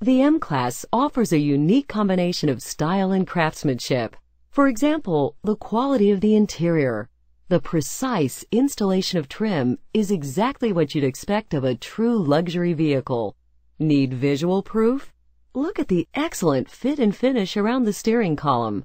The M-Class offers a unique combination of style and craftsmanship. For example, the quality of the interior. The precise installation of trim is exactly what you'd expect of a true luxury vehicle. Need visual proof? Look at the excellent fit and finish around the steering column.